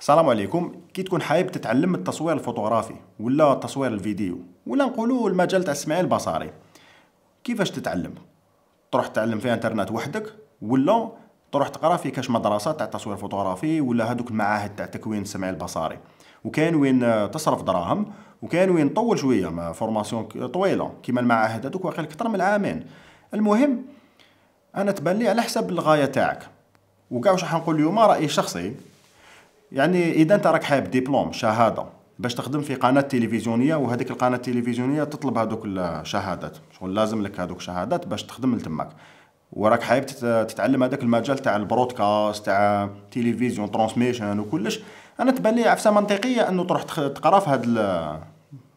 السلام عليكم كي تكون حايب تتعلم التصوير الفوتوغرافي ولا تصوير الفيديو ولا نقولوا المجال تاع اسماعيل البصري كيفاش تتعلم تروح تتعلم في انترنت وحدك ولا تروح تقرا في كاش مدرسه تاع التصوير الفوتوغرافي ولا هذوك المعاهد تاع تكوين اسماعيل البصري وكاين وين تصرف دراهم وكاين وين طول شويه ما فورماسيون طويله كيما المعاهد هذوك واقيلا اكثر من عامين المهم انا تبان على حسب الغايه تاعك وكاع واش راح نقول اليوم رايي الشخصي يعني اذا انت راك حاب ديبلوم شهاده باش تخدم في قناه تلفزيونيه وهذيك القناه التلفزيونيه تطلب هذوك الشهادات شغل لازم لك هذوك الشهادات باش تخدم لتماك وراك حاب تتعلم هذاك المجال تاع البرودكاست تاع تلفزيون ترانسميشن وكلش انا تبان لي عفسه منطقيه انه تروح تقرا في هاد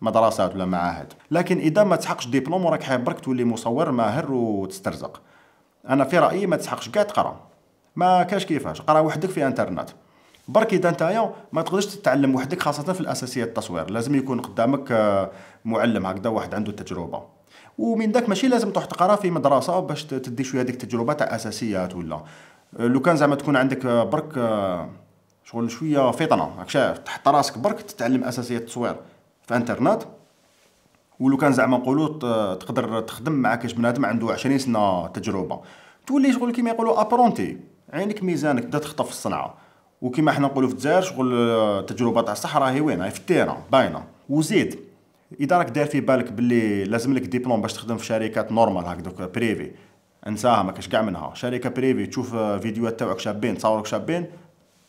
المدرسات ولا معاهد لكن اذا ما تحقش ديبلوم وراك حاب برك تولي مصور ماهر وتسترزق انا في رايي ما تسحقش كاع تقرا ما كاش كيفاش قرا وحدك في انترنت برك اذا نتايا ما تقدرش تتعلم وحدك خاصه في الاساسيات التصوير لازم يكون قدامك آه، معلم هكذا واحد عنده تجربه ومن ذاك ماشي لازم تروح تقرا في مدرسه باش تدي شويه هذيك التجربه تاع اساسيات ولا آه، لو كان زعما تكون عندك آه، برك شغل شويه فطنه راك شايف تحط راسك برك تتعلم اساسيات التصوير في انترنت ولو كان زعما نقولوا تقدر تخدم مع كاش بنادم عنده 20 سنه تجربه تولي شغل كيما يقولوا ابرونتي عينك ميزانك بدا تخطف الصنعه وكما حنا نقولوا في الجزائر شغل التجربه آه، تاع الصح راهي وين راهي في التيران باينه وزيد اذا راك داير في بالك باللي لازم لك ديبلوم باش تخدم في شركات نورمال هاك دوك بريفي انساها ما كاش كاع منها شركه بريفي تشوف آه، فيديوهات تاعك شابين تصورك شابين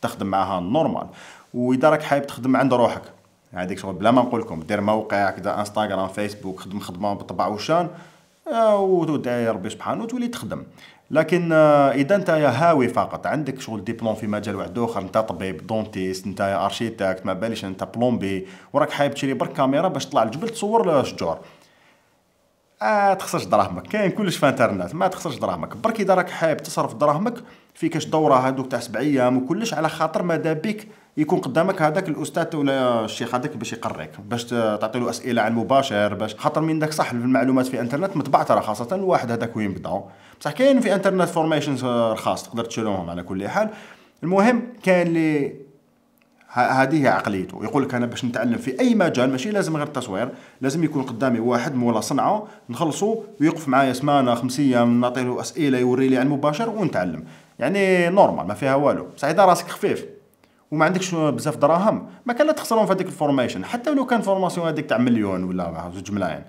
تخدم معاها نورمال واذا راك حاب تخدم عند روحك هذيك شغل بلا ما نقول لكم دير موقع كذا انستغرام فيسبوك خدم خدمه بطبع وشان آه، ودعي ربي سبحانه وتولي تخدم لكن آه، اذا انت يا هاوي فقط عندك شغل ديبلوم في مجال واحد اخر انت طبيب دونتيست انت ارشيتكت ما باليش انت بلومبي وراك حايب تشري برك كاميرا باش تطلع الجبل تصور شجور ما تخسرش دراهمك كاين كلش في الانترنت ما تخسرش دراهمك برك اذا راك حاب تصرف دراهمك في كاش دوره هذوك تاع سبع ايام وكلش على خاطر ماذا بك يكون قدامك هذاك الاستاذ ولا الشيخ هذاك باش يقريك باش تعطي له اسئله عن المباشر باش خاطر من داك صح المعلومات في انترنت متبعثره خاصه الواحد هذاك وين بدا بصح كاين في انترنت فورميشنز رخاص تقدر تشريهم على كل حال المهم كاين اللي هذه عقليته يقول لك انا باش نتعلم في اي مجال ماشي لازم غير التصوير لازم يكون قدامي واحد مولا صنعه نخلصه ويقف معايا سمانه خمس ايام نعطي له اسئله يوري لي على مباشر ونتعلم يعني نورمال ما فيها والو بصح اذا راسك خفيف وما عندكش بزاف دراهم ما كان لا تخسرهم في هذيك الفورميشن حتى لو كان فورماسيون هذيك تاع مليون ولا زوج ملايين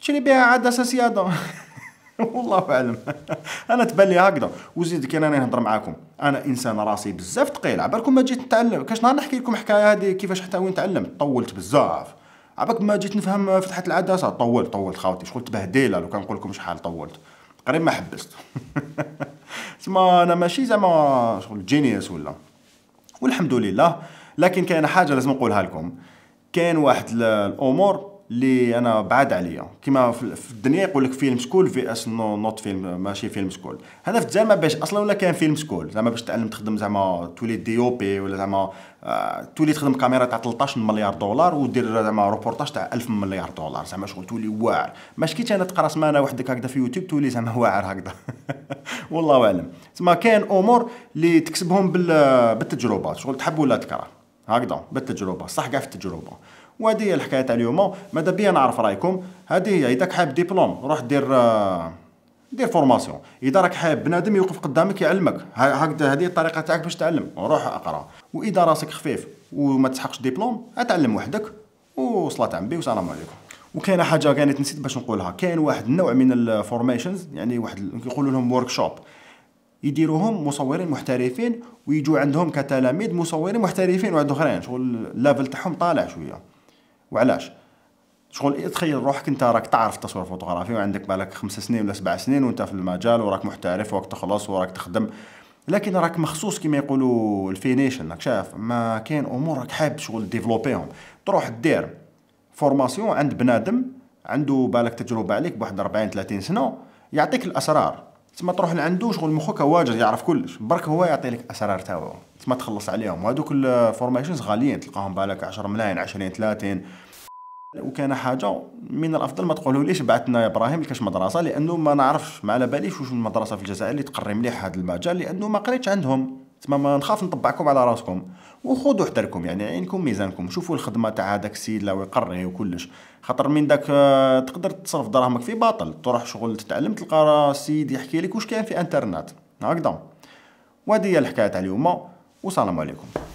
تشري بها عاده اساسيه والله اعلم انا تبان لي هكذا وزيد كي انا نهضر معاكم انا انسان راسي بزاف ثقيل عبالكم ما جيت نتعلم كاش نهار نحكي لكم الحكايه هذه كيفاش حتى وين تعلمت طولت بزاف عباك ما جيت نفهم فتحه العدسه طولت طولت خاوتي شغل تبهدله لو كان نقول لكم شحال طولت قريب ما حبست تسمى انا ماشي زعما شغل جينيوس ولا والحمد لله لكن كاين حاجه لازم نقولها لكم كاين واحد الامور اللي انا بعاد عليا كما في الدنيا يقول لك فيلم سكول في اس نوت فيلم ماشي فيلم سكول هذا في الجزائر ما باش اصلا ولا كان فيلم سكول زعما باش تعلم تخدم زعما تولي دي او بي ولا زعما آه، تولي تخدم كاميرا تاع 13 مليار دولار ودير زعما روبورتاج تاع 1000 مليار دولار زعما شغل تولي واعر ماش كي انا تقرا سمانه وحدك هكذا في يوتيوب تولي زعما واعر هكذا والله اعلم تما كاين امور اللي تكسبهم بالتجربه شغل تحب ولا تكره هكذا بالتجربه صح كاع في التجربه وهذه هي الحكايه تاع اليوم ماذا بيا نعرف رايكم هذه هي اذا حاب ديبلوم روح دير آه، دير فورماسيون اذا راك حاب بنادم يوقف قدامك يعلمك هكذا هذه الطريقه تاعك باش تعلم روح اقرا واذا راسك خفيف وما تسحقش ديبلوم اتعلم وحدك وصلاه عمبي والسلام عليكم وكاين حاجه كانت نسيت باش نقولها كاين واحد النوع من الفورميشنز يعني واحد كيقولوا لهم ورك شوب يديروهم مصورين محترفين ويجوا عندهم كتلاميذ مصورين محترفين وعند اخرين شغل الليفل تاعهم طالع شويه وعلاش شغل تخيل روحك انت راك تعرف التصوير الفوتوغرافي وعندك بالك خمس سنين ولا سبع سنين وانت في المجال وراك محترف وراك تخلص وراك تخدم لكن راك مخصوص كما يقولوا الفينيشن راك شاف ما كاين امور راك حاب شغل ديفلوبيهم تروح دير فورماسيون عند بنادم عنده بالك تجربه عليك بواحد 40 30 سنه يعطيك الاسرار تما تروح لعندو شغل مخك واجد يعرف كلش برك هو يعطي لك اسرار تاعو تما تخلص عليهم وهذوك الفورميشنز غاليين تلقاهم بالك 10 ملايين 20 30 وكان حاجه من الافضل ما تقولوا ليش بعثنا يا ابراهيم لكاش مدرسه لانه ما نعرفش ما على باليش واش المدرسه في الجزائر اللي تقري مليح هذا المجال لانه ما قريتش عندهم تما ما نخاف نطبعكم على راسكم وخذوا حذركم يعني عينكم ميزانكم شوفوا الخدمه تاع هذاك السيد لا يقري وكلش خاطر من داك آه، تقدر تصرف دراهمك في باطل تروح شغل تتعلم تلقى السيد يحكي لك واش كاين في انترنت هكذا وهذه هي الحكايه تاع اليوم والسلام عليكم